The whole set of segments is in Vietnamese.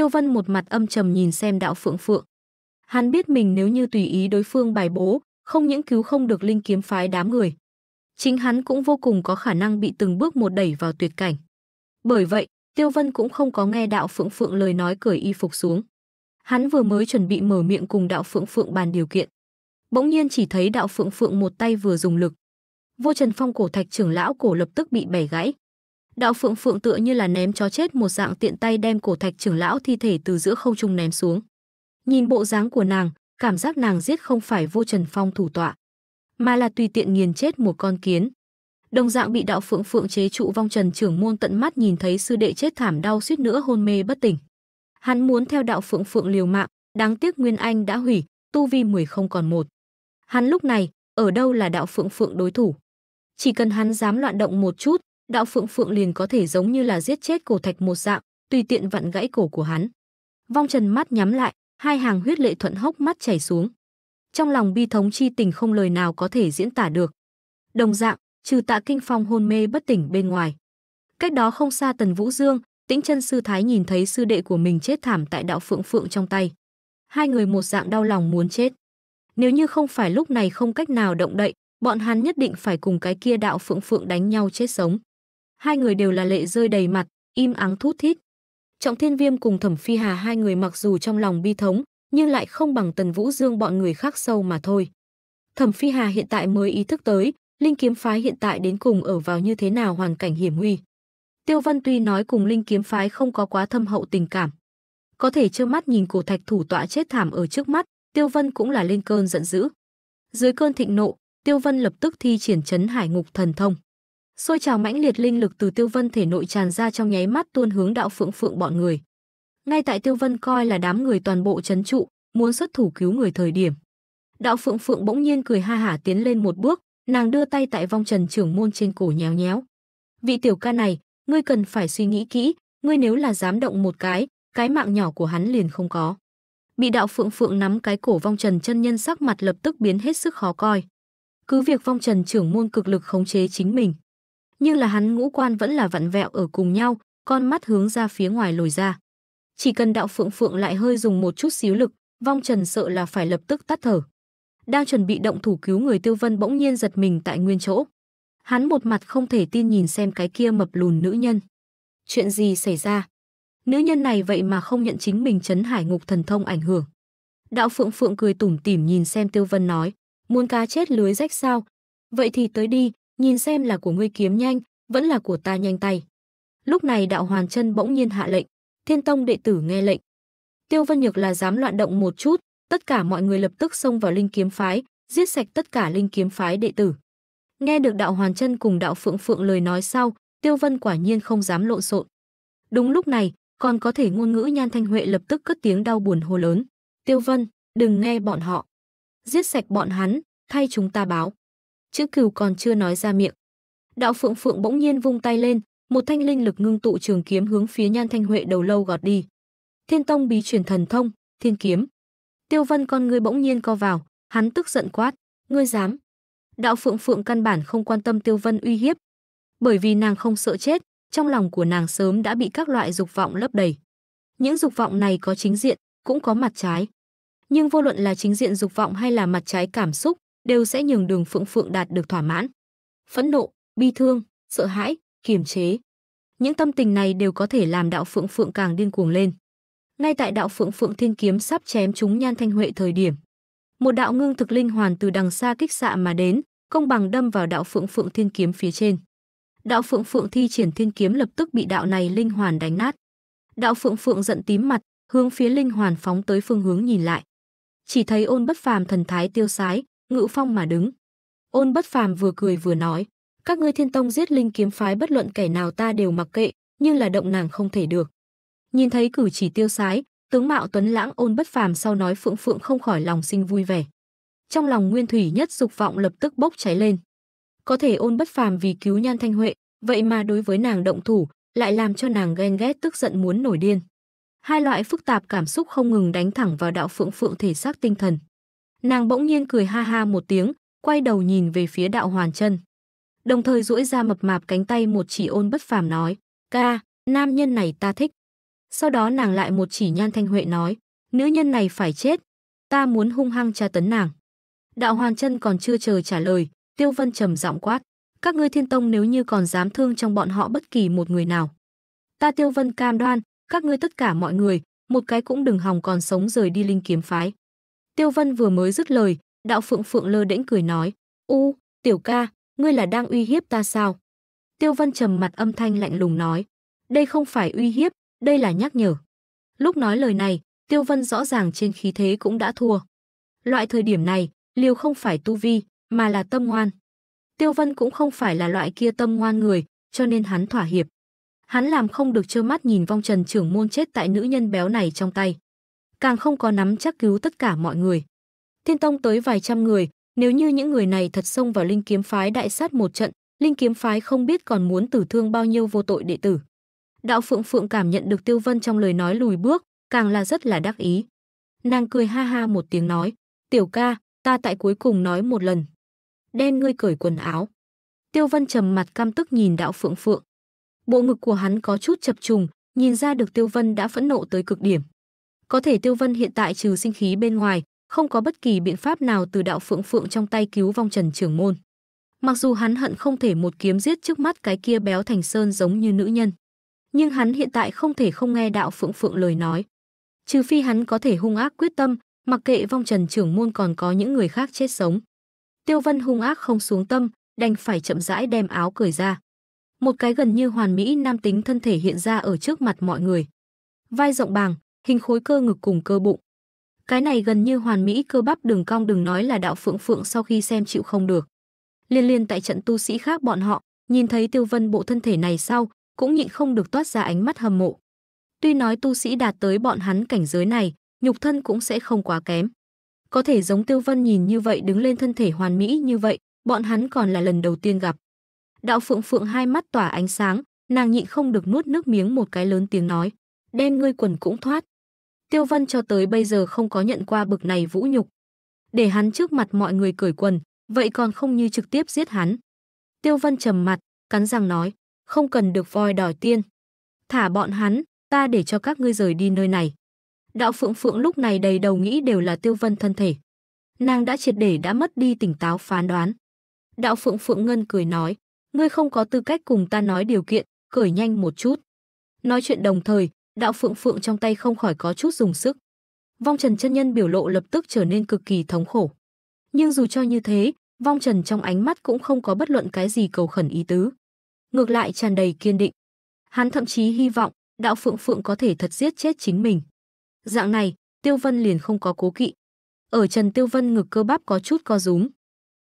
Tiêu Vân một mặt âm trầm nhìn xem đạo phượng phượng. Hắn biết mình nếu như tùy ý đối phương bài bố, không những cứu không được linh kiếm phái đám người. Chính hắn cũng vô cùng có khả năng bị từng bước một đẩy vào tuyệt cảnh. Bởi vậy, Tiêu Vân cũng không có nghe đạo phượng phượng lời nói cởi y phục xuống. Hắn vừa mới chuẩn bị mở miệng cùng đạo phượng phượng bàn điều kiện. Bỗng nhiên chỉ thấy đạo phượng phượng một tay vừa dùng lực. Vô Trần Phong cổ thạch trưởng lão cổ lập tức bị bẻ gãy. Đạo Phượng Phượng tựa như là ném chó chết một dạng tiện tay đem cổ thạch trưởng lão thi thể từ giữa không trung ném xuống. Nhìn bộ dáng của nàng, cảm giác nàng giết không phải vô Trần Phong thủ tọa, mà là tùy tiện nghiền chết một con kiến. Đồng dạng bị đạo Phượng Phượng chế trụ vong Trần trưởng môn tận mắt nhìn thấy sư đệ chết thảm đau suýt nữa hôn mê bất tỉnh. Hắn muốn theo đạo Phượng Phượng liều mạng, đáng tiếc Nguyên Anh đã hủy, tu vi mười không còn một. Hắn lúc này, ở đâu là đạo Phượng Phượng đối thủ? Chỉ cần hắn dám loạn động một chút, đạo phượng phượng liền có thể giống như là giết chết cổ thạch một dạng, tùy tiện vặn gãy cổ của hắn. Vong Trần mắt nhắm lại, hai hàng huyết lệ thuận hốc mắt chảy xuống. Trong lòng bi thống chi tình không lời nào có thể diễn tả được. Đồng dạng, trừ Tạ Kinh Phong hôn mê bất tỉnh bên ngoài. Cách đó không xa Tần Vũ Dương, Tĩnh Chân sư thái nhìn thấy sư đệ của mình chết thảm tại đạo phượng phượng trong tay. Hai người một dạng đau lòng muốn chết. Nếu như không phải lúc này không cách nào động đậy, bọn hắn nhất định phải cùng cái kia đạo phượng phượng đánh nhau chết sống hai người đều là lệ rơi đầy mặt, im ắng thút thít. Trọng Thiên Viêm cùng Thẩm Phi Hà hai người mặc dù trong lòng bi thống, nhưng lại không bằng Tần Vũ Dương bọn người khác sâu mà thôi. Thẩm Phi Hà hiện tại mới ý thức tới, Linh Kiếm Phái hiện tại đến cùng ở vào như thế nào hoàn cảnh hiểm nguy. Tiêu Văn tuy nói cùng Linh Kiếm Phái không có quá thâm hậu tình cảm. Có thể trơ mắt nhìn cổ thạch thủ tọa chết thảm ở trước mắt, Tiêu Vân cũng là lên cơn giận dữ. Dưới cơn thịnh nộ, Tiêu Vân lập tức thi triển chấn hải ngục thần thông. Xôi trào mãnh liệt linh lực từ Tiêu Vân thể nội tràn ra trong nháy mắt tuôn hướng đạo phượng phượng bọn người. Ngay tại Tiêu Vân coi là đám người toàn bộ chấn trụ, muốn xuất thủ cứu người thời điểm. Đạo phượng phượng bỗng nhiên cười ha hả tiến lên một bước, nàng đưa tay tại vong trần trưởng môn trên cổ nhéo nhéo. Vị tiểu ca này, ngươi cần phải suy nghĩ kỹ, ngươi nếu là dám động một cái, cái mạng nhỏ của hắn liền không có. Bị đạo phượng phượng nắm cái cổ vong trần chân nhân sắc mặt lập tức biến hết sức khó coi. Cứ việc vong trần trưởng môn cực lực khống chế chính mình, nhưng là hắn ngũ quan vẫn là vặn vẹo ở cùng nhau, con mắt hướng ra phía ngoài lồi ra. Chỉ cần đạo phượng phượng lại hơi dùng một chút xíu lực, vong trần sợ là phải lập tức tắt thở. Đang chuẩn bị động thủ cứu người tiêu vân bỗng nhiên giật mình tại nguyên chỗ. Hắn một mặt không thể tin nhìn xem cái kia mập lùn nữ nhân. Chuyện gì xảy ra? Nữ nhân này vậy mà không nhận chính mình chấn hải ngục thần thông ảnh hưởng. Đạo phượng phượng cười tủm tỉm nhìn xem tiêu vân nói. Muốn cá chết lưới rách sao? Vậy thì tới đi, nhìn xem là của ngươi kiếm nhanh, vẫn là của ta nhanh tay. Lúc này đạo hoàn chân bỗng nhiên hạ lệnh, thiên tông đệ tử nghe lệnh. Tiêu Vân Nhược là dám loạn động một chút, tất cả mọi người lập tức xông vào linh kiếm phái, giết sạch tất cả linh kiếm phái đệ tử. Nghe được đạo hoàn chân cùng đạo phượng phượng lời nói sau, Tiêu Vân quả nhiên không dám lộn xộn. Đúng lúc này, còn có thể ngôn ngữ Nhan Thanh Huệ lập tức cất tiếng đau buồn hô lớn. Tiêu Vân, đừng nghe bọn họ. Giết sạch bọn hắn, thay chúng ta báo chữ cừu còn chưa nói ra miệng. Đạo Phượng Phượng bỗng nhiên vung tay lên, một thanh linh lực ngưng tụ trường kiếm hướng phía Nhan Thanh Huệ đầu lâu gọt đi. Thiên Tông bí truyền thần thông, Thiên kiếm. Tiêu Vân con ngươi bỗng nhiên co vào, hắn tức giận quát, ngươi dám? Đạo Phượng Phượng căn bản không quan tâm Tiêu Vân uy hiếp, bởi vì nàng không sợ chết, trong lòng của nàng sớm đã bị các loại dục vọng lấp đầy. Những dục vọng này có chính diện, cũng có mặt trái. Nhưng vô luận là chính diện dục vọng hay là mặt trái cảm xúc, đều sẽ nhường đường Phượng Phượng đạt được thỏa mãn. Phẫn nộ, bi thương, sợ hãi, kiềm chế. Những tâm tình này đều có thể làm đạo Phượng Phượng càng điên cuồng lên. Ngay tại đạo Phượng Phượng Thiên kiếm sắp chém chúng Nhan Thanh Huệ thời điểm, một đạo ngưng thực linh hoàn từ đằng xa kích xạ mà đến, công bằng đâm vào đạo Phượng Phượng Thiên kiếm phía trên. Đạo Phượng Phượng thi triển Thiên kiếm lập tức bị đạo này linh hoàn đánh nát. Đạo Phượng Phượng giận tím mặt, hướng phía linh hoàn phóng tới phương hướng nhìn lại. Chỉ thấy Ôn Bất Phàm thần thái tiêu sái, ngự phong mà đứng. Ôn bất phàm vừa cười vừa nói, các ngươi thiên tông giết linh kiếm phái bất luận kẻ nào ta đều mặc kệ, nhưng là động nàng không thể được. Nhìn thấy cử chỉ tiêu sái, tướng mạo tuấn lãng ôn bất phàm sau nói phượng phượng không khỏi lòng sinh vui vẻ. Trong lòng nguyên thủy nhất dục vọng lập tức bốc cháy lên. Có thể ôn bất phàm vì cứu nhan thanh huệ, vậy mà đối với nàng động thủ, lại làm cho nàng ghen ghét tức giận muốn nổi điên. Hai loại phức tạp cảm xúc không ngừng đánh thẳng vào đạo phượng phượng thể xác tinh thần. Nàng bỗng nhiên cười ha ha một tiếng, quay đầu nhìn về phía đạo hoàn chân. Đồng thời duỗi ra mập mạp cánh tay một chỉ ôn bất phàm nói, ca, nam nhân này ta thích. Sau đó nàng lại một chỉ nhan thanh huệ nói, nữ nhân này phải chết, ta muốn hung hăng tra tấn nàng. Đạo hoàn chân còn chưa chờ trả lời, tiêu vân trầm giọng quát, các ngươi thiên tông nếu như còn dám thương trong bọn họ bất kỳ một người nào. Ta tiêu vân cam đoan, các ngươi tất cả mọi người, một cái cũng đừng hòng còn sống rời đi linh kiếm phái. Tiêu Vân vừa mới dứt lời, Đạo Phượng Phượng lơ đễnh cười nói, "U, tiểu ca, ngươi là đang uy hiếp ta sao?" Tiêu Vân trầm mặt âm thanh lạnh lùng nói, "Đây không phải uy hiếp, đây là nhắc nhở." Lúc nói lời này, Tiêu Vân rõ ràng trên khí thế cũng đã thua. Loại thời điểm này, liều không phải tu vi, mà là tâm ngoan. Tiêu Vân cũng không phải là loại kia tâm ngoan người, cho nên hắn thỏa hiệp. Hắn làm không được trơ mắt nhìn vong trần trưởng môn chết tại nữ nhân béo này trong tay càng không có nắm chắc cứu tất cả mọi người. Thiên Tông tới vài trăm người, nếu như những người này thật xông vào Linh Kiếm Phái đại sát một trận, Linh Kiếm Phái không biết còn muốn tử thương bao nhiêu vô tội đệ tử. Đạo Phượng Phượng cảm nhận được Tiêu Vân trong lời nói lùi bước, càng là rất là đắc ý. Nàng cười ha ha một tiếng nói, tiểu ca, ta tại cuối cùng nói một lần. Đen ngươi cởi quần áo. Tiêu Vân trầm mặt cam tức nhìn Đạo Phượng Phượng. Bộ ngực của hắn có chút chập trùng, nhìn ra được Tiêu Vân đã phẫn nộ tới cực điểm. Có thể Tiêu Vân hiện tại trừ sinh khí bên ngoài, không có bất kỳ biện pháp nào từ đạo phượng phượng trong tay cứu vong Trần trưởng Môn. Mặc dù hắn hận không thể một kiếm giết trước mắt cái kia béo thành sơn giống như nữ nhân, nhưng hắn hiện tại không thể không nghe đạo phượng phượng lời nói. Trừ phi hắn có thể hung ác quyết tâm, mặc kệ vong Trần trưởng Môn còn có những người khác chết sống. Tiêu Vân hung ác không xuống tâm, đành phải chậm rãi đem áo cởi ra. Một cái gần như hoàn mỹ nam tính thân thể hiện ra ở trước mặt mọi người. Vai rộng bàng, hình khối cơ ngực cùng cơ bụng. Cái này gần như hoàn mỹ cơ bắp đường cong đừng nói là đạo phượng phượng sau khi xem chịu không được. Liên liên tại trận tu sĩ khác bọn họ, nhìn thấy tiêu vân bộ thân thể này sau, cũng nhịn không được toát ra ánh mắt hâm mộ. Tuy nói tu sĩ đạt tới bọn hắn cảnh giới này, nhục thân cũng sẽ không quá kém. Có thể giống tiêu vân nhìn như vậy đứng lên thân thể hoàn mỹ như vậy, bọn hắn còn là lần đầu tiên gặp. Đạo phượng phượng hai mắt tỏa ánh sáng, nàng nhịn không được nuốt nước miếng một cái lớn tiếng nói. Đem ngươi quần cũng thoát, Tiêu Vân cho tới bây giờ không có nhận qua bực này vũ nhục. Để hắn trước mặt mọi người cởi quần, vậy còn không như trực tiếp giết hắn. Tiêu Vân trầm mặt, cắn răng nói, không cần được voi đòi tiên. Thả bọn hắn, ta để cho các ngươi rời đi nơi này. Đạo Phượng Phượng lúc này đầy đầu nghĩ đều là Tiêu Vân thân thể. Nàng đã triệt để đã mất đi tỉnh táo phán đoán. Đạo Phượng Phượng Ngân cười nói, ngươi không có tư cách cùng ta nói điều kiện, cởi nhanh một chút. Nói chuyện đồng thời, đạo phượng phượng trong tay không khỏi có chút dùng sức. Vong Trần chân nhân biểu lộ lập tức trở nên cực kỳ thống khổ. Nhưng dù cho như thế, Vong Trần trong ánh mắt cũng không có bất luận cái gì cầu khẩn ý tứ. Ngược lại tràn đầy kiên định. Hắn thậm chí hy vọng đạo phượng phượng có thể thật giết chết chính mình. Dạng này, Tiêu Vân liền không có cố kỵ. Ở Trần Tiêu Vân ngực cơ bắp có chút co rúm.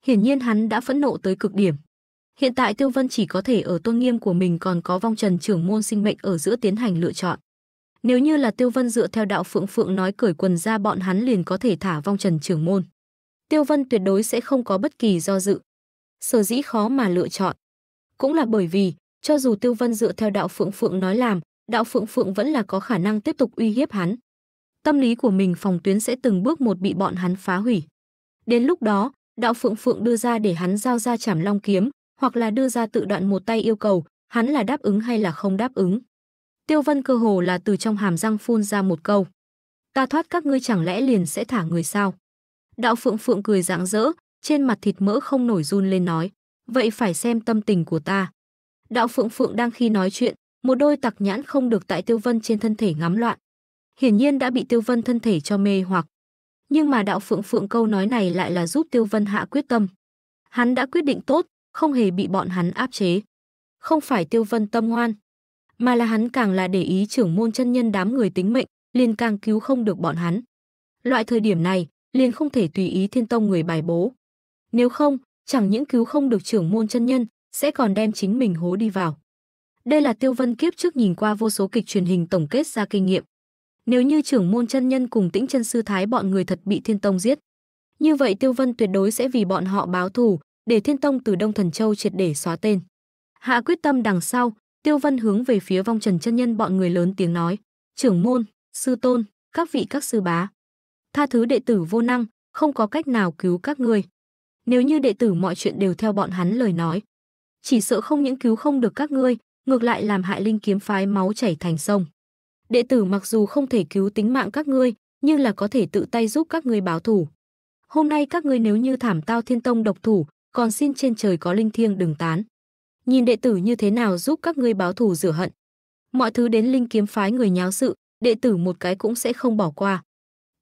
Hiển nhiên hắn đã phẫn nộ tới cực điểm. Hiện tại Tiêu Vân chỉ có thể ở tôn nghiêm của mình còn có vong trần trưởng môn sinh mệnh ở giữa tiến hành lựa chọn. Nếu như là Tiêu Vân dựa theo đạo Phượng Phượng nói cởi quần ra bọn hắn liền có thể thả vong Trần Trường Môn. Tiêu Vân tuyệt đối sẽ không có bất kỳ do dự. Sở dĩ khó mà lựa chọn. Cũng là bởi vì, cho dù Tiêu Vân dựa theo đạo Phượng Phượng nói làm, đạo Phượng Phượng vẫn là có khả năng tiếp tục uy hiếp hắn. Tâm lý của mình phòng tuyến sẽ từng bước một bị bọn hắn phá hủy. Đến lúc đó, đạo Phượng Phượng đưa ra để hắn giao ra chảm long kiếm, hoặc là đưa ra tự đoạn một tay yêu cầu, hắn là đáp ứng hay là không đáp ứng. Tiêu Vân cơ hồ là từ trong hàm răng phun ra một câu. Ta thoát các ngươi chẳng lẽ liền sẽ thả người sao? Đạo Phượng Phượng cười rạng rỡ, trên mặt thịt mỡ không nổi run lên nói, vậy phải xem tâm tình của ta. Đạo Phượng Phượng đang khi nói chuyện, một đôi tặc nhãn không được tại Tiêu Vân trên thân thể ngắm loạn. Hiển nhiên đã bị Tiêu Vân thân thể cho mê hoặc. Nhưng mà đạo Phượng Phượng câu nói này lại là giúp Tiêu Vân hạ quyết tâm. Hắn đã quyết định tốt, không hề bị bọn hắn áp chế. Không phải Tiêu Vân tâm ngoan, mà là hắn càng là để ý trưởng môn chân nhân đám người tính mệnh, liền càng cứu không được bọn hắn. Loại thời điểm này, liền không thể tùy ý thiên tông người bài bố. Nếu không, chẳng những cứu không được trưởng môn chân nhân, sẽ còn đem chính mình hố đi vào. Đây là Tiêu Vân kiếp trước nhìn qua vô số kịch truyền hình tổng kết ra kinh nghiệm. Nếu như trưởng môn chân nhân cùng Tĩnh chân sư thái bọn người thật bị Thiên Tông giết, như vậy Tiêu Vân tuyệt đối sẽ vì bọn họ báo thù, để Thiên Tông từ Đông Thần Châu triệt để xóa tên. Hạ quyết tâm đằng sau, Tiêu Văn hướng về phía vong trần chân nhân bọn người lớn tiếng nói, trưởng môn, sư tôn, các vị các sư bá. Tha thứ đệ tử vô năng, không có cách nào cứu các người. Nếu như đệ tử mọi chuyện đều theo bọn hắn lời nói, chỉ sợ không những cứu không được các ngươi, ngược lại làm hại linh kiếm phái máu chảy thành sông. Đệ tử mặc dù không thể cứu tính mạng các ngươi, nhưng là có thể tự tay giúp các ngươi báo thù. Hôm nay các ngươi nếu như thảm tao thiên tông độc thủ, còn xin trên trời có linh thiêng đừng tán nhìn đệ tử như thế nào giúp các ngươi báo thù rửa hận. Mọi thứ đến linh kiếm phái người nháo sự, đệ tử một cái cũng sẽ không bỏ qua.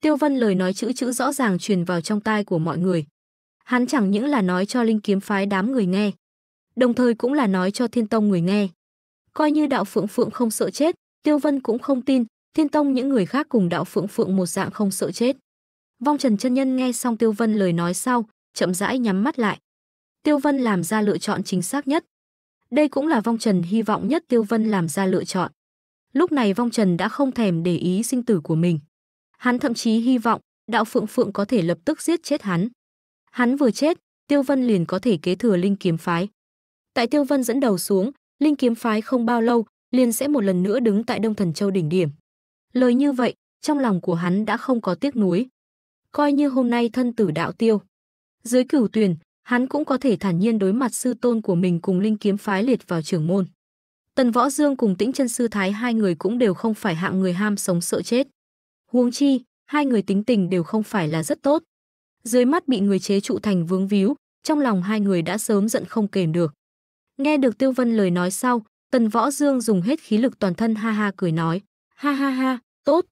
Tiêu Vân lời nói chữ chữ rõ ràng truyền vào trong tai của mọi người. Hắn chẳng những là nói cho linh kiếm phái đám người nghe, đồng thời cũng là nói cho thiên tông người nghe. Coi như đạo phượng phượng không sợ chết, Tiêu Vân cũng không tin, thiên tông những người khác cùng đạo phượng phượng một dạng không sợ chết. Vong Trần chân nhân nghe xong Tiêu Vân lời nói sau, chậm rãi nhắm mắt lại. Tiêu Vân làm ra lựa chọn chính xác nhất, đây cũng là Vong Trần hy vọng nhất Tiêu Vân làm ra lựa chọn. Lúc này Vong Trần đã không thèm để ý sinh tử của mình. Hắn thậm chí hy vọng đạo Phượng Phượng có thể lập tức giết chết hắn. Hắn vừa chết, Tiêu Vân liền có thể kế thừa Linh Kiếm Phái. Tại Tiêu Vân dẫn đầu xuống, Linh Kiếm Phái không bao lâu liền sẽ một lần nữa đứng tại Đông Thần Châu đỉnh điểm. Lời như vậy, trong lòng của hắn đã không có tiếc nuối. Coi như hôm nay thân tử đạo tiêu. Dưới cửu tuyền, hắn cũng có thể thản nhiên đối mặt sư tôn của mình cùng linh kiếm phái liệt vào trưởng môn. Tần Võ Dương cùng Tĩnh Chân Sư Thái hai người cũng đều không phải hạng người ham sống sợ chết. Huống chi, hai người tính tình đều không phải là rất tốt. Dưới mắt bị người chế trụ thành vướng víu, trong lòng hai người đã sớm giận không kềm được. Nghe được Tiêu Vân lời nói sau, Tần Võ Dương dùng hết khí lực toàn thân ha ha cười nói, ha ha ha, tốt,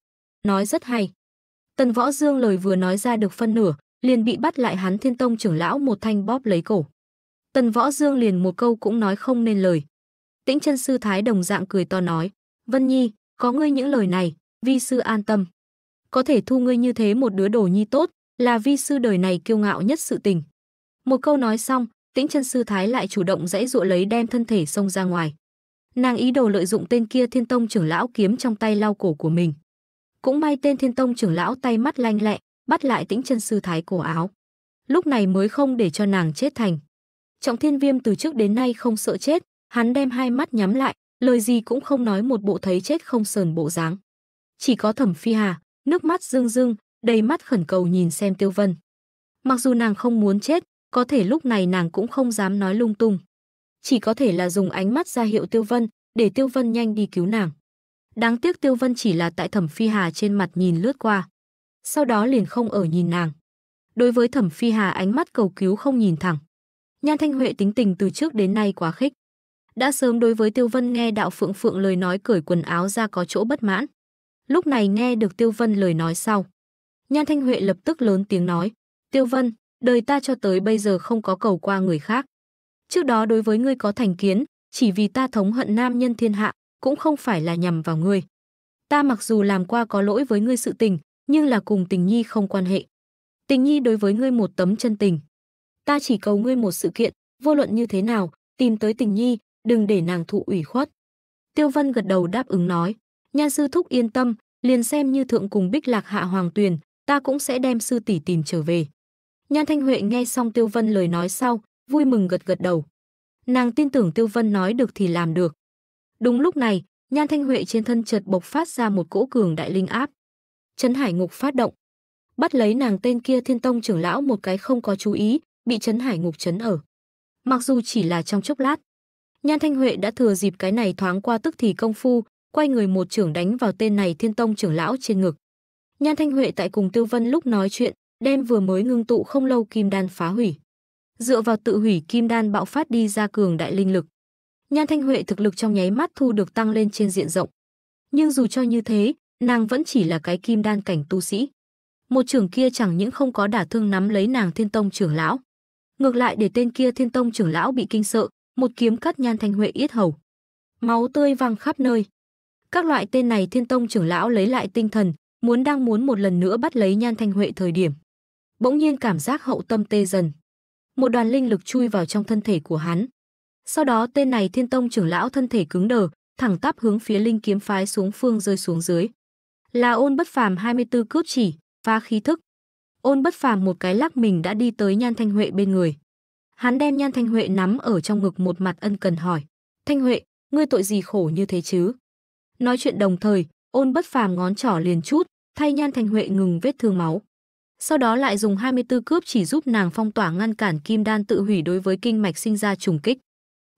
nói rất hay. Tần Võ Dương lời vừa nói ra được phân nửa, liền bị bắt lại hắn thiên tông trưởng lão một thanh bóp lấy cổ. Tần Võ Dương liền một câu cũng nói không nên lời. Tĩnh chân sư Thái đồng dạng cười to nói, Vân Nhi, có ngươi những lời này, vi sư an tâm. Có thể thu ngươi như thế một đứa đồ nhi tốt, là vi sư đời này kiêu ngạo nhất sự tình. Một câu nói xong, tĩnh chân sư Thái lại chủ động dãy dụa lấy đem thân thể xông ra ngoài. Nàng ý đồ lợi dụng tên kia thiên tông trưởng lão kiếm trong tay lau cổ của mình. Cũng may tên thiên tông trưởng lão tay mắt lanh lẹ, bắt lại tĩnh chân sư thái cổ áo. Lúc này mới không để cho nàng chết thành. Trọng thiên viêm từ trước đến nay không sợ chết, hắn đem hai mắt nhắm lại, lời gì cũng không nói một bộ thấy chết không sờn bộ dáng. Chỉ có thẩm phi hà, nước mắt rưng rưng, đầy mắt khẩn cầu nhìn xem tiêu vân. Mặc dù nàng không muốn chết, có thể lúc này nàng cũng không dám nói lung tung. Chỉ có thể là dùng ánh mắt ra hiệu tiêu vân, để tiêu vân nhanh đi cứu nàng. Đáng tiếc tiêu vân chỉ là tại thẩm phi hà trên mặt nhìn lướt qua sau đó liền không ở nhìn nàng. Đối với Thẩm Phi Hà ánh mắt cầu cứu không nhìn thẳng. Nhan Thanh Huệ tính tình từ trước đến nay quá khích. Đã sớm đối với Tiêu Vân nghe đạo phượng phượng lời nói cởi quần áo ra có chỗ bất mãn. Lúc này nghe được Tiêu Vân lời nói sau. Nhan Thanh Huệ lập tức lớn tiếng nói. Tiêu Vân, đời ta cho tới bây giờ không có cầu qua người khác. Trước đó đối với ngươi có thành kiến, chỉ vì ta thống hận nam nhân thiên hạ, cũng không phải là nhầm vào ngươi. Ta mặc dù làm qua có lỗi với ngươi sự tình, nhưng là cùng tình nhi không quan hệ. Tình nhi đối với ngươi một tấm chân tình. Ta chỉ cầu ngươi một sự kiện, vô luận như thế nào, tìm tới tình nhi, đừng để nàng thụ ủy khuất. Tiêu Vân gật đầu đáp ứng nói, nhan sư thúc yên tâm, liền xem như thượng cùng bích lạc hạ hoàng tuyền, ta cũng sẽ đem sư tỷ tìm trở về. Nhan Thanh Huệ nghe xong Tiêu Vân lời nói sau, vui mừng gật gật đầu. Nàng tin tưởng Tiêu Vân nói được thì làm được. Đúng lúc này, Nhan Thanh Huệ trên thân chợt bộc phát ra một cỗ cường đại linh áp. Trấn Hải Ngục phát động. Bắt lấy nàng tên kia Thiên Tông trưởng lão một cái không có chú ý, bị Trấn Hải Ngục trấn ở. Mặc dù chỉ là trong chốc lát, Nhan Thanh Huệ đã thừa dịp cái này thoáng qua tức thì công phu, quay người một trưởng đánh vào tên này Thiên Tông trưởng lão trên ngực. Nhan Thanh Huệ tại cùng Tiêu Vân lúc nói chuyện, đem vừa mới ngưng tụ không lâu kim đan phá hủy. Dựa vào tự hủy kim đan bạo phát đi ra cường đại linh lực. Nhan Thanh Huệ thực lực trong nháy mắt thu được tăng lên trên diện rộng. Nhưng dù cho như thế, nàng vẫn chỉ là cái kim đan cảnh tu sĩ. Một trưởng kia chẳng những không có đả thương nắm lấy nàng Thiên Tông trưởng lão, ngược lại để tên kia Thiên Tông trưởng lão bị kinh sợ, một kiếm cắt nhan thanh huệ yết hầu. Máu tươi văng khắp nơi. Các loại tên này Thiên Tông trưởng lão lấy lại tinh thần, muốn đang muốn một lần nữa bắt lấy nhan thanh huệ thời điểm. Bỗng nhiên cảm giác hậu tâm tê dần. Một đoàn linh lực chui vào trong thân thể của hắn. Sau đó tên này Thiên Tông trưởng lão thân thể cứng đờ, thẳng tắp hướng phía linh kiếm phái xuống phương rơi xuống dưới là ôn bất phàm 24 cướp chỉ và khí thức. Ôn bất phàm một cái lắc mình đã đi tới Nhan Thanh Huệ bên người. Hắn đem Nhan Thanh Huệ nắm ở trong ngực một mặt ân cần hỏi. Thanh Huệ, ngươi tội gì khổ như thế chứ? Nói chuyện đồng thời, ôn bất phàm ngón trỏ liền chút, thay Nhan Thanh Huệ ngừng vết thương máu. Sau đó lại dùng 24 cướp chỉ giúp nàng phong tỏa ngăn cản kim đan tự hủy đối với kinh mạch sinh ra trùng kích.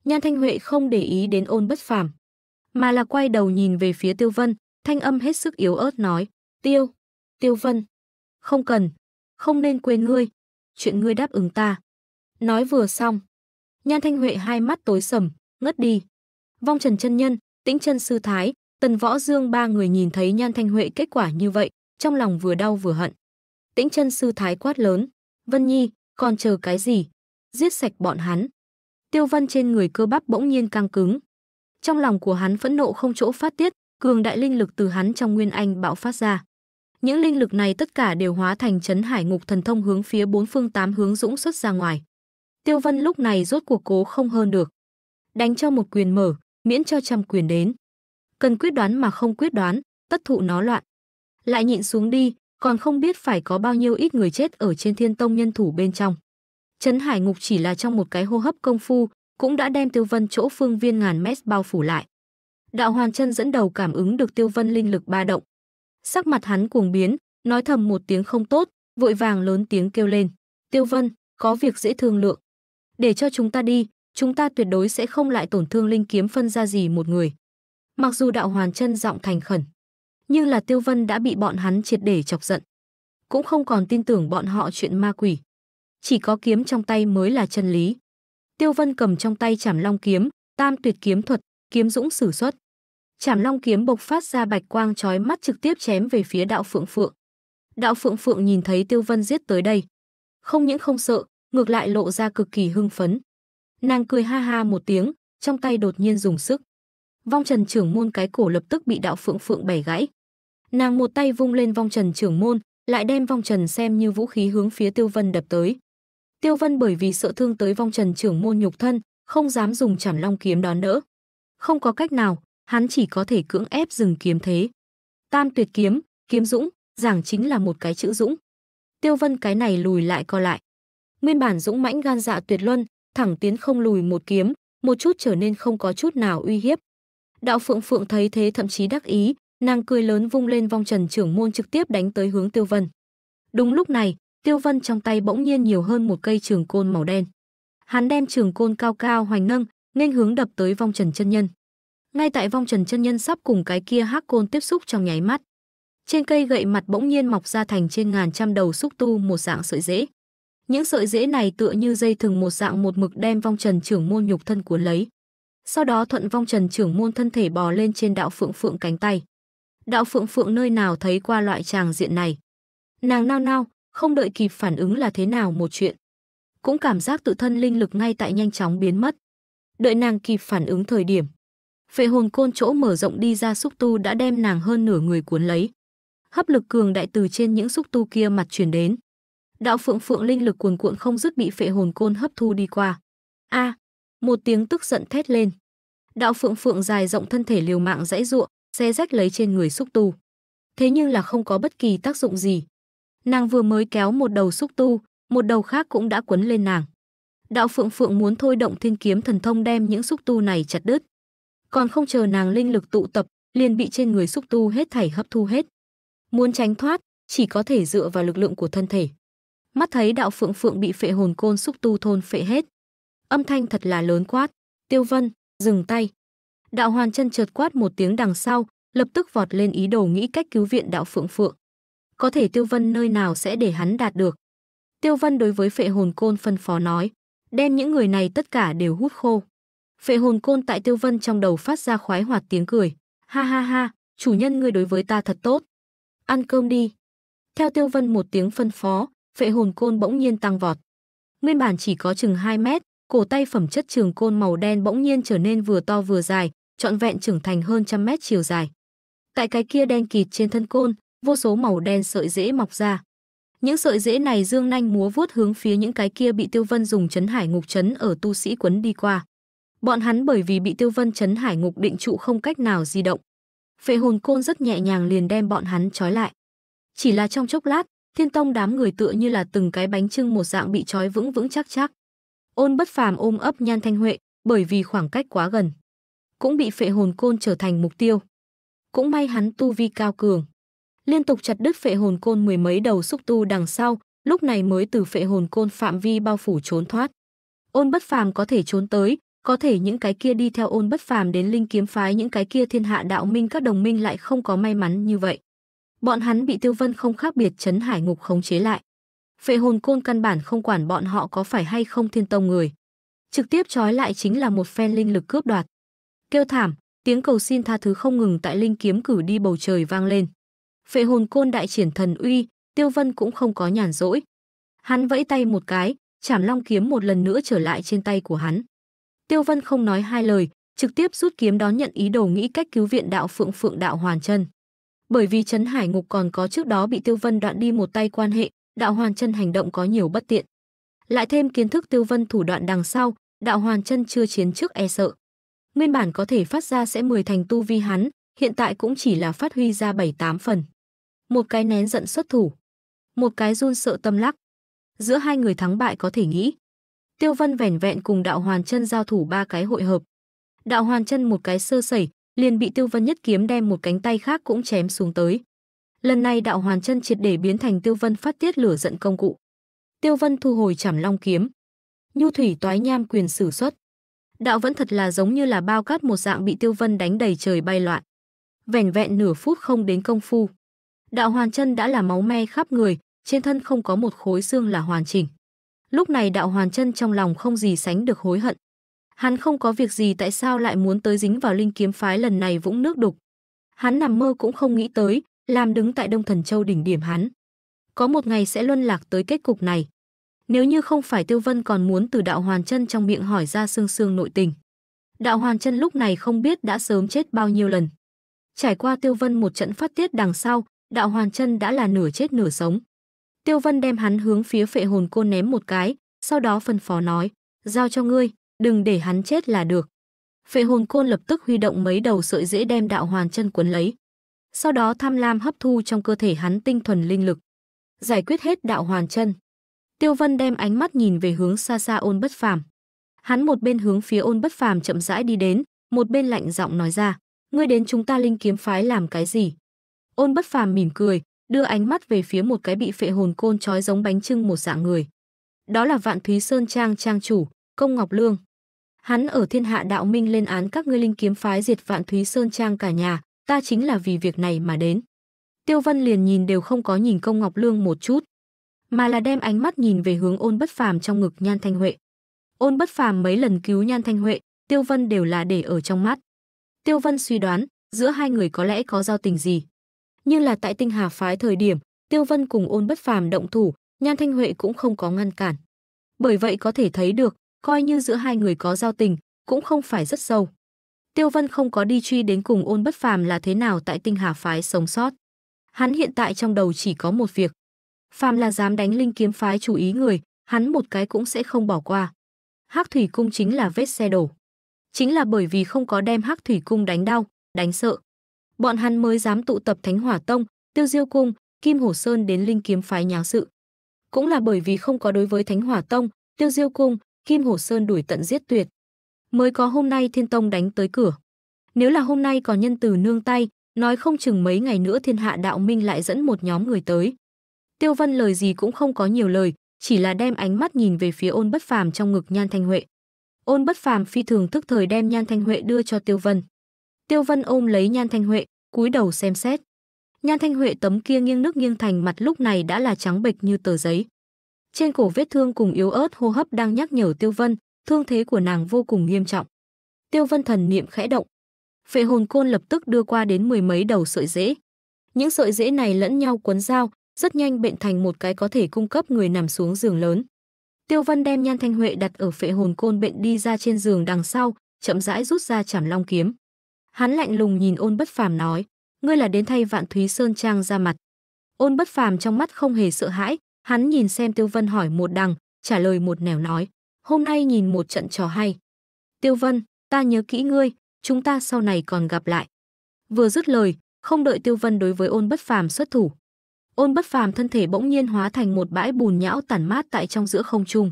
Nhan Thanh Huệ không để ý đến ôn bất phàm, mà là quay đầu nhìn về phía Tiêu Vân, thanh âm hết sức yếu ớt nói, Tiêu, Tiêu Vân, không cần, không nên quên ngươi, chuyện ngươi đáp ứng ta. Nói vừa xong, Nhan Thanh Huệ hai mắt tối sầm, ngất đi. Vong Trần Chân Nhân, Tĩnh Chân Sư Thái, Tần Võ Dương ba người nhìn thấy Nhan Thanh Huệ kết quả như vậy, trong lòng vừa đau vừa hận. Tĩnh Chân Sư Thái quát lớn, Vân Nhi, còn chờ cái gì? Giết sạch bọn hắn. Tiêu Vân trên người cơ bắp bỗng nhiên căng cứng. Trong lòng của hắn phẫn nộ không chỗ phát tiết, cường đại linh lực từ hắn trong nguyên anh bạo phát ra. Những linh lực này tất cả đều hóa thành chấn hải ngục thần thông hướng phía bốn phương tám hướng dũng xuất ra ngoài. Tiêu Vân lúc này rốt cuộc cố không hơn được. Đánh cho một quyền mở, miễn cho trăm quyền đến. Cần quyết đoán mà không quyết đoán, tất thụ nó loạn. Lại nhịn xuống đi, còn không biết phải có bao nhiêu ít người chết ở trên thiên tông nhân thủ bên trong. chấn Hải Ngục chỉ là trong một cái hô hấp công phu, cũng đã đem Tiêu Vân chỗ phương viên ngàn mét bao phủ lại. Đạo Hoàn Chân dẫn đầu cảm ứng được Tiêu Vân linh lực ba động. Sắc mặt hắn cuồng biến, nói thầm một tiếng không tốt, vội vàng lớn tiếng kêu lên, "Tiêu Vân, có việc dễ thương lượng. Để cho chúng ta đi, chúng ta tuyệt đối sẽ không lại tổn thương linh kiếm phân ra gì một người." Mặc dù Đạo Hoàn Chân giọng thành khẩn, nhưng là Tiêu Vân đã bị bọn hắn triệt để chọc giận, cũng không còn tin tưởng bọn họ chuyện ma quỷ. Chỉ có kiếm trong tay mới là chân lý. Tiêu Vân cầm trong tay Trảm Long kiếm, Tam Tuyệt kiếm thuật, kiếm dũng sử xuất. Chảm long kiếm bộc phát ra bạch quang chói mắt trực tiếp chém về phía đạo phượng phượng. Đạo phượng phượng nhìn thấy tiêu vân giết tới đây. Không những không sợ, ngược lại lộ ra cực kỳ hưng phấn. Nàng cười ha ha một tiếng, trong tay đột nhiên dùng sức. Vong trần trưởng môn cái cổ lập tức bị đạo phượng phượng bẻ gãy. Nàng một tay vung lên vong trần trưởng môn, lại đem vong trần xem như vũ khí hướng phía tiêu vân đập tới. Tiêu vân bởi vì sợ thương tới vong trần trưởng môn nhục thân, không dám dùng chảm long kiếm đón đỡ. Không có cách nào, hắn chỉ có thể cưỡng ép dừng kiếm thế. Tam tuyệt kiếm, kiếm dũng, giảng chính là một cái chữ dũng. Tiêu Vân cái này lùi lại co lại. Nguyên bản dũng mãnh gan dạ tuyệt luân, thẳng tiến không lùi một kiếm, một chút trở nên không có chút nào uy hiếp. Đạo Phượng Phượng thấy thế thậm chí đắc ý, nàng cười lớn vung lên vong trần trưởng môn trực tiếp đánh tới hướng Tiêu Vân. Đúng lúc này, Tiêu Vân trong tay bỗng nhiên nhiều hơn một cây trường côn màu đen. Hắn đem trường côn cao cao hoành nâng, nên hướng đập tới vong trần chân nhân ngay tại vong trần chân nhân sắp cùng cái kia hắc côn tiếp xúc trong nháy mắt trên cây gậy mặt bỗng nhiên mọc ra thành trên ngàn trăm đầu xúc tu một dạng sợi rễ những sợi rễ này tựa như dây thừng một dạng một mực đem vong trần trưởng môn nhục thân cuốn lấy sau đó thuận vong trần trưởng môn thân thể bò lên trên đạo phượng phượng cánh tay đạo phượng phượng nơi nào thấy qua loại tràng diện này nàng nao nao không đợi kịp phản ứng là thế nào một chuyện cũng cảm giác tự thân linh lực ngay tại nhanh chóng biến mất đợi nàng kịp phản ứng thời điểm. Phệ hồn côn chỗ mở rộng đi ra xúc tu đã đem nàng hơn nửa người cuốn lấy. Hấp lực cường đại từ trên những xúc tu kia mặt truyền đến. Đạo phượng phượng linh lực cuồn cuộn không dứt bị phệ hồn côn hấp thu đi qua. A, à, một tiếng tức giận thét lên. Đạo phượng phượng dài rộng thân thể liều mạng dãy ruộng, xe rách lấy trên người xúc tu. Thế nhưng là không có bất kỳ tác dụng gì. Nàng vừa mới kéo một đầu xúc tu, một đầu khác cũng đã quấn lên nàng đạo phượng phượng muốn thôi động thiên kiếm thần thông đem những xúc tu này chặt đứt. Còn không chờ nàng linh lực tụ tập, liền bị trên người xúc tu hết thảy hấp thu hết. Muốn tránh thoát, chỉ có thể dựa vào lực lượng của thân thể. Mắt thấy đạo phượng phượng bị phệ hồn côn xúc tu thôn phệ hết. Âm thanh thật là lớn quát, tiêu vân, dừng tay. Đạo hoàn chân chợt quát một tiếng đằng sau, lập tức vọt lên ý đồ nghĩ cách cứu viện đạo phượng phượng. Có thể tiêu vân nơi nào sẽ để hắn đạt được. Tiêu vân đối với phệ hồn côn phân phó nói đem những người này tất cả đều hút khô. Phệ hồn côn tại Tiêu Vân trong đầu phát ra khoái hoạt tiếng cười. Ha ha ha, chủ nhân ngươi đối với ta thật tốt. Ăn cơm đi. Theo Tiêu Vân một tiếng phân phó, phệ hồn côn bỗng nhiên tăng vọt. Nguyên bản chỉ có chừng 2 mét, cổ tay phẩm chất trường côn màu đen bỗng nhiên trở nên vừa to vừa dài, trọn vẹn trưởng thành hơn trăm mét chiều dài. Tại cái kia đen kịt trên thân côn, vô số màu đen sợi dễ mọc ra. Những sợi rễ này dương nanh múa vuốt hướng phía những cái kia bị Tiêu Vân dùng chấn hải ngục chấn ở tu sĩ quấn đi qua. Bọn hắn bởi vì bị Tiêu Vân chấn hải ngục định trụ không cách nào di động. Phệ hồn côn rất nhẹ nhàng liền đem bọn hắn trói lại. Chỉ là trong chốc lát, Thiên Tông đám người tựa như là từng cái bánh trưng một dạng bị trói vững vững chắc chắc. Ôn Bất Phàm ôm ấp Nhan Thanh Huệ, bởi vì khoảng cách quá gần, cũng bị Phệ hồn côn trở thành mục tiêu. Cũng may hắn tu vi cao cường, liên tục chặt đứt phệ hồn côn mười mấy đầu xúc tu đằng sau, lúc này mới từ phệ hồn côn phạm vi bao phủ trốn thoát. Ôn bất phàm có thể trốn tới, có thể những cái kia đi theo ôn bất phàm đến linh kiếm phái những cái kia thiên hạ đạo minh các đồng minh lại không có may mắn như vậy. Bọn hắn bị tiêu vân không khác biệt chấn hải ngục khống chế lại. Phệ hồn côn căn bản không quản bọn họ có phải hay không thiên tông người. Trực tiếp trói lại chính là một phen linh lực cướp đoạt. Kêu thảm, tiếng cầu xin tha thứ không ngừng tại linh kiếm cử đi bầu trời vang lên phệ hồn côn đại triển thần uy, Tiêu Vân cũng không có nhàn rỗi. Hắn vẫy tay một cái, chảm long kiếm một lần nữa trở lại trên tay của hắn. Tiêu Vân không nói hai lời, trực tiếp rút kiếm đón nhận ý đồ nghĩ cách cứu viện đạo phượng phượng đạo hoàn chân. Bởi vì Trấn Hải Ngục còn có trước đó bị Tiêu Vân đoạn đi một tay quan hệ, đạo hoàn chân hành động có nhiều bất tiện. Lại thêm kiến thức Tiêu Vân thủ đoạn đằng sau, đạo hoàn chân chưa chiến trước e sợ. Nguyên bản có thể phát ra sẽ 10 thành tu vi hắn, hiện tại cũng chỉ là phát huy ra 7-8 phần một cái nén giận xuất thủ, một cái run sợ tâm lắc. Giữa hai người thắng bại có thể nghĩ. Tiêu Vân vẻn vẹn cùng Đạo Hoàn Chân giao thủ ba cái hội hợp. Đạo Hoàn Chân một cái sơ sẩy, liền bị Tiêu Vân nhất kiếm đem một cánh tay khác cũng chém xuống tới. Lần này Đạo Hoàn Chân triệt để biến thành Tiêu Vân phát tiết lửa giận công cụ. Tiêu Vân thu hồi Trảm Long kiếm, nhu thủy toái nham quyền sử xuất. Đạo vẫn thật là giống như là bao cát một dạng bị Tiêu Vân đánh đầy trời bay loạn. Vẻn vẹn nửa phút không đến công phu, Đạo hoàn chân đã là máu me khắp người, trên thân không có một khối xương là hoàn chỉnh. Lúc này đạo hoàn chân trong lòng không gì sánh được hối hận. Hắn không có việc gì tại sao lại muốn tới dính vào linh kiếm phái lần này vũng nước đục. Hắn nằm mơ cũng không nghĩ tới, làm đứng tại Đông Thần Châu đỉnh điểm hắn. Có một ngày sẽ luân lạc tới kết cục này. Nếu như không phải Tiêu Vân còn muốn từ đạo hoàn chân trong miệng hỏi ra xương xương nội tình. Đạo hoàn chân lúc này không biết đã sớm chết bao nhiêu lần. Trải qua Tiêu Vân một trận phát tiết đằng sau, đạo hoàn chân đã là nửa chết nửa sống. Tiêu Vân đem hắn hướng phía phệ hồn côn ném một cái, sau đó phân phó nói, giao cho ngươi, đừng để hắn chết là được. Phệ hồn côn lập tức huy động mấy đầu sợi dễ đem đạo hoàn chân cuốn lấy. Sau đó tham lam hấp thu trong cơ thể hắn tinh thuần linh lực. Giải quyết hết đạo hoàn chân. Tiêu Vân đem ánh mắt nhìn về hướng xa xa ôn bất phàm. Hắn một bên hướng phía ôn bất phàm chậm rãi đi đến, một bên lạnh giọng nói ra, ngươi đến chúng ta linh kiếm phái làm cái gì? Ôn bất phàm mỉm cười, đưa ánh mắt về phía một cái bị phệ hồn côn trói giống bánh trưng một dạng người. Đó là Vạn Thúy Sơn Trang trang chủ, Công Ngọc Lương. Hắn ở thiên hạ đạo minh lên án các ngươi linh kiếm phái diệt Vạn Thúy Sơn Trang cả nhà, ta chính là vì việc này mà đến. Tiêu Vân liền nhìn đều không có nhìn Công Ngọc Lương một chút, mà là đem ánh mắt nhìn về hướng Ôn Bất Phàm trong ngực Nhan Thanh Huệ. Ôn Bất Phàm mấy lần cứu Nhan Thanh Huệ, Tiêu Vân đều là để ở trong mắt. Tiêu Vân suy đoán, giữa hai người có lẽ có giao tình gì như là tại tinh hà phái thời điểm tiêu vân cùng ôn bất phàm động thủ nhan thanh huệ cũng không có ngăn cản bởi vậy có thể thấy được coi như giữa hai người có giao tình cũng không phải rất sâu tiêu vân không có đi truy đến cùng ôn bất phàm là thế nào tại tinh hà phái sống sót hắn hiện tại trong đầu chỉ có một việc phàm là dám đánh linh kiếm phái chủ ý người hắn một cái cũng sẽ không bỏ qua hắc thủy cung chính là vết xe đổ chính là bởi vì không có đem hắc thủy cung đánh đau đánh sợ bọn hắn mới dám tụ tập Thánh Hỏa Tông, Tiêu Diêu Cung, Kim Hồ Sơn đến Linh Kiếm phái nháo sự. Cũng là bởi vì không có đối với Thánh Hỏa Tông, Tiêu Diêu Cung, Kim Hồ Sơn đuổi tận giết tuyệt, mới có hôm nay Thiên Tông đánh tới cửa. Nếu là hôm nay có nhân từ nương tay, nói không chừng mấy ngày nữa Thiên Hạ Đạo Minh lại dẫn một nhóm người tới. Tiêu Vân lời gì cũng không có nhiều lời, chỉ là đem ánh mắt nhìn về phía Ôn Bất Phàm trong ngực Nhan Thanh Huệ. Ôn Bất Phàm phi thường thức thời đem Nhan Thanh Huệ đưa cho Tiêu Vân. Tiêu Vân ôm lấy Nhan Thanh Huệ, cúi đầu xem xét. Nhan Thanh Huệ tấm kia nghiêng nước nghiêng thành mặt lúc này đã là trắng bệch như tờ giấy. Trên cổ vết thương cùng yếu ớt hô hấp đang nhắc nhở Tiêu Vân, thương thế của nàng vô cùng nghiêm trọng. Tiêu Vân thần niệm khẽ động. Phệ hồn côn lập tức đưa qua đến mười mấy đầu sợi rễ. Những sợi rễ này lẫn nhau quấn dao, rất nhanh bệnh thành một cái có thể cung cấp người nằm xuống giường lớn. Tiêu Vân đem Nhan Thanh Huệ đặt ở phệ hồn côn bệnh đi ra trên giường đằng sau, chậm rãi rút ra chảm long kiếm. Hắn lạnh lùng nhìn ôn bất phàm nói, ngươi là đến thay vạn thúy sơn trang ra mặt. Ôn bất phàm trong mắt không hề sợ hãi, hắn nhìn xem Tiêu Vân hỏi một đằng, trả lời một nẻo nói, hôm nay nhìn một trận trò hay. Tiêu Vân, ta nhớ kỹ ngươi, chúng ta sau này còn gặp lại. Vừa dứt lời, không đợi Tiêu Vân đối với ôn bất phàm xuất thủ. Ôn bất phàm thân thể bỗng nhiên hóa thành một bãi bùn nhão tản mát tại trong giữa không trung.